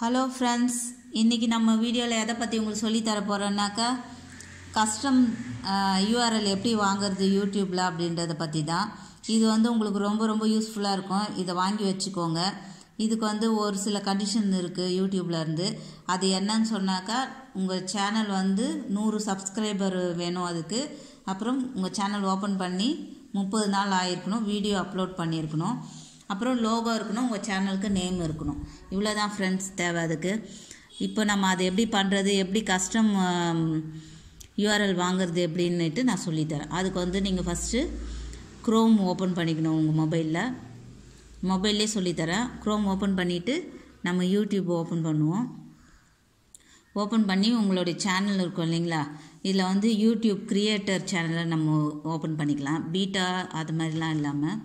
hello friends இன்றைக்கி நம்ம வீடியோவில் எதை பற்றி உங்களுக்கு சொல்லித்தர போகிறோன்னாக்கா கஸ்டம் யூஆர்எல் எப்படி வாங்குறது யூடியூப்பில் அப்படின்றத பற்றி தான் இது வந்து உங்களுக்கு ரொம்ப ரொம்ப யூஸ்ஃபுல்லாக இருக்கும் இதை வாங்கி வச்சுக்கோங்க இதுக்கு வந்து ஒரு சில கண்டிஷன் இருக்குது யூடியூப்பில் இருந்து அது என்னன்னு சொன்னாக்கா உங்கள் சேனல் வந்து நூறு சப்ஸ்கிரைபர் வேணும் அதுக்கு அப்புறம் உங்கள் சேனல் ஓப்பன் பண்ணி முப்பது நாள் ஆகிருக்கணும் வீடியோ அப்லோட் பண்ணியிருக்கணும் அப்புறம் லோகோ இருக்கணும் உங்கள் சேனலுக்கு நேம் இருக்கணும் இவ்வளோ தான் ஃப்ரெண்ட்ஸ் தேவை அதுக்கு இப்போ நம்ம அதை எப்படி பண்ணுறது எப்படி கஸ்டம் யூஆர்எல் um, வாங்குறது எப்படின்னுட்டு நான் சொல்லித்தரேன் அதுக்கு வந்து நீங்கள் ஃபஸ்ட்டு க்ரோம் ஓப்பன் பண்ணிக்கணும் உங்கள் மொபைலில் மொபைல்லே சொல்லித்தரேன் க்ரோம் ஓப்பன் பண்ணிவிட்டு நம்ம யூடியூப் ஓப்பன் பண்ணுவோம் ஓப்பன் பண்ணி உங்களுடைய சேனல் இருக்கும் இல்லைங்களா இதில் வந்து யூடியூப் க்ரியேட்டர் சேனலை நம்ம ஓப்பன் பண்ணிக்கலாம் பீட்டா அது மாதிரிலாம் இல்லாமல்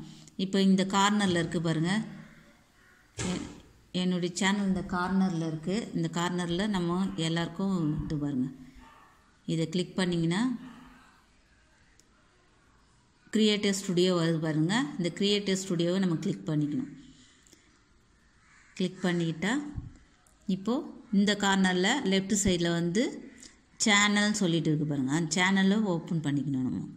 இப்போ இந்த கார்னரில் இருக்குது பாருங்கள் என்னுடைய சேனல் இந்த கார்னரில் இருக்குது இந்த கார்னரில் நம்ம எல்லாருக்கும் இது பாருங்கள் இதை கிளிக் பண்ணிங்கன்னா க்ரியேட்டிவ் ஸ்டுடியோ வருது பாருங்கள் இந்த க்ரியேட்டிவ் ஸ்டுடியோவை நம்ம கிளிக் பண்ணிக்கணும் கிளிக் பண்ணிக்கிட்டால் இப்போது இந்த கார்னரில் லெஃப்ட் சைடில் வந்து சேனல்னு சொல்லிட்டு இருக்கு பாருங்கள் அந்த சேனலை ஓப்பன் பண்ணிக்கணும் நம்ம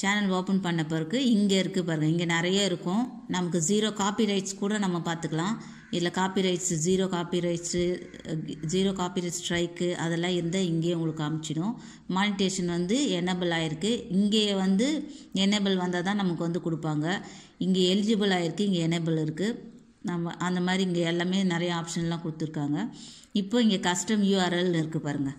சேனல் ஓப்பன் பண்ண பிறகு இங்கே இருக்குது பாருங்கள் இங்கே நிறைய இருக்கும் நமக்கு ஜீரோ காப்பி ரைட்ஸ் கூட நம்ம பார்த்துக்கலாம் இதில் copy rights zero copy rights zero copy right strike அதெல்லாம் இருந்தால் இங்கேயே உங்களுக்கு காமிச்சிடும் மானிட்டேஷன் வந்து எனபிள் ஆகிருக்கு இங்கேயே வந்து எனேபிள் வந்தால் தான் நமக்கு வந்து கொடுப்பாங்க இங்கே எலிஜிபிள் ஆகிருக்கு இங்கே எனேபிள் இருக்குது நம்ம அந்த மாதிரி இங்கே எல்லாமே நிறைய ஆப்ஷன்லாம் கொடுத்துருக்காங்க இப்போ இங்கே கஸ்டம் யூஆர்எல் இருக்குது பாருங்கள்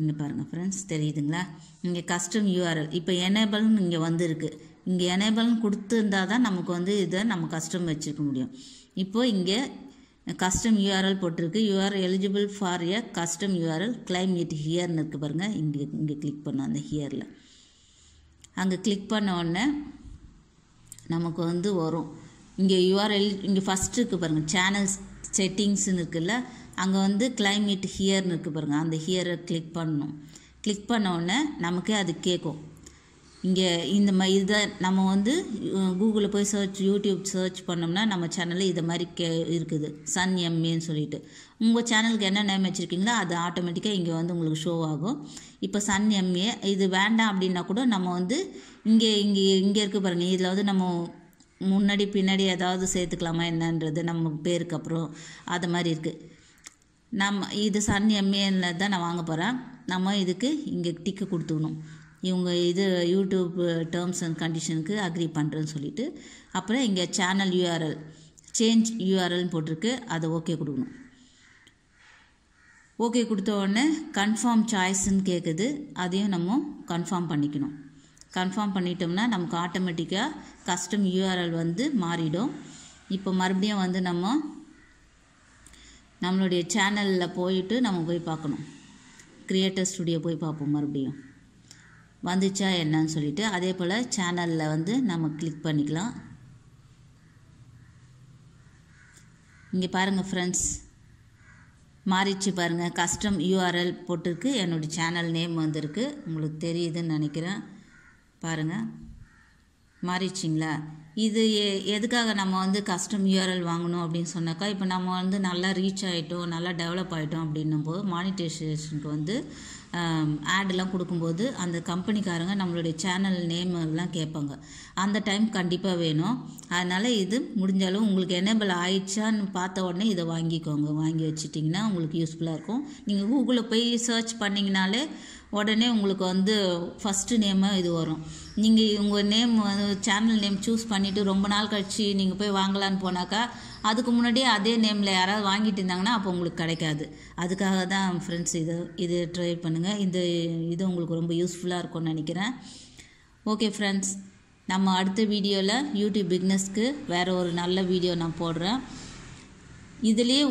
இங்கே பாருங்கள் ஃப்ரெண்ட்ஸ் தெரியுதுங்களா இங்கே கஸ்டம் யூஆர்எல் இப்போ எனேபிள்னு இங்கே வந்திருக்கு இங்கே எனேபிள்னு கொடுத்துருந்தா தான் நமக்கு வந்து இதை நம்ம கஸ்டம் வச்சுருக்க முடியும் இப்போது இங்கே கஸ்டம் யூஆர்எல் போட்டிருக்கு you're eligible for a custom URL claim it ஹியர்னு இருக்குது பாருங்கள் இங்கே இங்கே கிளிக் பண்ணோம் அந்த ஹியரில் அங்கே கிளிக் பண்ண உடனே நமக்கு வந்து வரும் இங்கே யூஆர் எலி இங்கே ஃபஸ்ட்டு இருக்குது பாருங்கள் சேனல்ஸ் செட்டிங்ஸ்னு இருக்குல்ல அங்கே வந்து கிளைமேட் ஹியர்னு இருக்குது பாருங்கள் அந்த ஹியரை கிளிக் பண்ணணும் கிளிக் பண்ணோடனே நமக்கே அது கேட்கும் இங்கே இந்த மாதிரி இதை நம்ம வந்து கூகுளில் போய் சர்ச் யூடியூப் சர்ச் பண்ணோம்னா நம்ம சேனலில் இதை மாதிரி கே இருக்குது சன் எம்ஏன்னு சொல்லிட்டு உங்கள் சேனலுக்கு என்ன நேம் வச்சுருக்கீங்களோ அது ஆட்டோமேட்டிக்காக இங்கே வந்து உங்களுக்கு ஷோ ஆகும் இப்போ சன் எம்ஏ இது வேண்டாம் அப்படின்னா கூட நம்ம வந்து இங்கே இங்கே இங்கே இருக்குது பாருங்கள் இதில் வந்து நம்ம முன்னாடி பின்னாடி ஏதாவது சேர்த்துக்கலாமா என்னன்றது நம்ம பேருக்கு அப்புறம் அது மாதிரி இருக்குது நம்ம இது சன் எம்ஏன்னு தான் நான் வாங்க போகிறேன் நம்ம இதுக்கு இங்கே டிக்கு கொடுத்துக்கணும் இவங்க இது யூடியூப் டேர்ம்ஸ் அண்ட் கண்டிஷனுக்கு அக்ரி பண்ணுறேன்னு சொல்லிட்டு அப்புறம் இங்கே சேனல் யூஆர்எல் சேஞ்ச் யூஆர்எல்னு போட்டிருக்கு அதை ஓகே கொடுக்கணும் ஓகே கொடுத்த உடனே கன்ஃபார்ம் சாய்ஸ்ன்னு கேட்குது அதையும் நம்ம கன்ஃபார்ம் பண்ணிக்கணும் கன்ஃபார்ம் பண்ணிட்டோம்னா நமக்கு ஆட்டோமேட்டிக்காக கஸ்டம் யூஆர்எல் வந்து மாறிடும் இப்போ மறுபடியும் வந்து நம்ம நம்மளுடைய சேனலில் போயிட்டு நம்ம போய் பார்க்கணும் கிரியேட்டர் ஸ்டுடியோ போய் பார்ப்போம் மறுபடியும் வந்துச்சா என்னன்னு சொல்லிவிட்டு அதே போல் சேனலில் வந்து நம்ம கிளிக் பண்ணிக்கலாம் இங்கே பாருங்கள் ஃப்ரெண்ட்ஸ் மாறிச்சு பாருங்கள் கஸ்டம் யூஆர்எல் போட்டிருக்கு என்னுடைய சேனல் நேம் வந்திருக்கு உங்களுக்கு தெரியுதுன்னு நினைக்கிறேன் பாருங்கள் மாறிச்சிங்களா இது எதுக்காக நம்ம வந்து கஸ்டம் யூஆர்எல் வாங்கணும் அப்படின்னு சொன்னாக்கா இப்போ நம்ம வந்து நல்லா ரீச் ஆகிட்டோம் நல்லா டெவலப் ஆகிட்டோம் அப்படின்னும் போது மானிட்டைசேஷனுக்கு வந்து ஆடெல்லாம் கொடுக்கும்போது அந்த கம்பெனிக்காரங்க நம்மளுடைய சேனல் நேம் எல்லாம் கேட்பாங்க அந்த டைம் கண்டிப்பாக வேணும் அதனால் இது முடிஞ்சாலும் உங்களுக்கு எனேபிள் ஆயிடுச்சான்னு பார்த்த உடனே இதை வாங்கிக்கோங்க வாங்கி வச்சுட்டிங்கன்னா உங்களுக்கு யூஸ்ஃபுல்லாக இருக்கும் நீங்கள் கூகுளில் போய் சர்ச் பண்ணிங்கனாலே உடனே உங்களுக்கு வந்து ஃபஸ்ட்டு நேமாக இது வரும் நீங்கள் உங்கள் நேம் சேனல் நேம் சூஸ் பண்ணிவிட்டு ரொம்ப நாள் கழிச்சு நீங்கள் போய் வாங்கலான்னு போனாக்கா அதுக்கு முன்னாடியே அதே நேமில் யாராவது வாங்கிட்டு இருந்தாங்கன்னா அப்போ உங்களுக்கு கிடைக்காது அதுக்காக தான் ஃப்ரெண்ட்ஸ் இது இது ட்ரை பண்ணுங்கள் இந்த இது உங்களுக்கு ரொம்ப யூஸ்ஃபுல்லாக இருக்கும்னு நினைக்கிறேன் ஓகே ஃப்ரெண்ட்ஸ் நம்ம அடுத்த வீடியோவில் யூடியூப் பிக்னஸ்க்கு வேறு ஒரு நல்ல வீடியோ நான் போடுறேன் இதுலேயே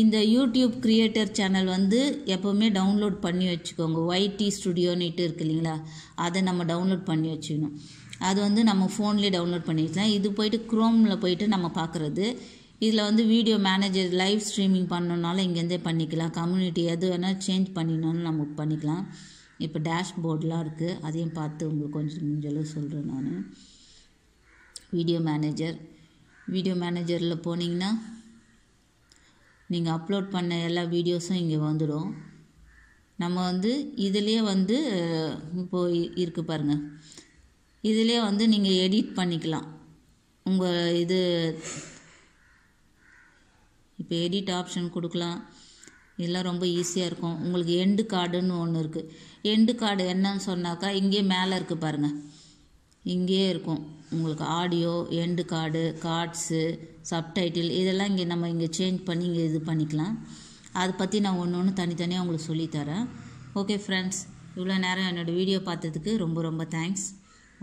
இந்த யூடியூப் க்ரியேட்டர் சேனல் வந்து எப்போவுமே டவுன்லோட் பண்ணி வச்சுக்கோங்க ஒய்டி ஸ்டுடியோன்னுட்டு இருக்கு இல்லைங்களா அதை நம்ம டவுன்லோட் பண்ணி வச்சுக்கணும் அது வந்து நம்ம ஃபோன்லேயே டவுன்லோட் பண்ணி வச்சுக்கலாம் இது போயிட்டு குரோமில் போயிட்டு நம்ம பார்க்குறது இதில் வந்து வீடியோ மேனேஜர் லைவ் ஸ்ட்ரீமிங் பண்ணணுனாலும் இங்கேருந்தே பண்ணிக்கலாம் கம்யூனிட்டி எது வேணால் சேஞ்ச் பண்ணினாலும் நம்ம பண்ணிக்கலாம் இப்போ டேஷ்போர்டெலாம் இருக்குது அதையும் பார்த்து உங்களுக்கு கொஞ்சம் முடிஞ்சளவு சொல்கிறேன் நான் வீடியோ மேனேஜர் வீடியோ மேனேஜரில் போனீங்கன்னா நீங்கள் அப்லோட் பண்ண எல்லா வீடியோஸும் இங்கே வந்துடும் நம்ம வந்து இதிலே வந்து இப்போ இருக்கு பாருங்கள் இதிலே வந்து நீங்கள் எடிட் பண்ணிக்கலாம் உங்கள் இது இப்போ எடிட் ஆப்ஷன் கொடுக்கலாம் இதெல்லாம் ரொம்ப ஈஸியாக இருக்கும் உங்களுக்கு எண்டு கார்டுன்னு ஒன்று இருக்குது எண்டு கார்டு என்னன்னு சொன்னாக்கா இங்கே மேலே இருக்குது பாருங்கள் இங்கேயே இருக்கும் உங்களுக்கு audio end card cards subtitle இதெல்லாம் இங்கே நம்ம இங்கே சேஞ்ச் பண்ணி இங்கே இது பண்ணிக்கலாம் அதை பற்றி நான் ஒன்று ஒன்று தனித்தனியாக உங்களுக்கு சொல்லித்தரேன் ஓகே ஃப்ரெண்ட்ஸ் இவ்வளோ நேரம் என்னோடய வீடியோ பார்த்ததுக்கு ரொம்ப ரொம்ப தேங்க்ஸ்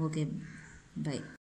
ஓகே பை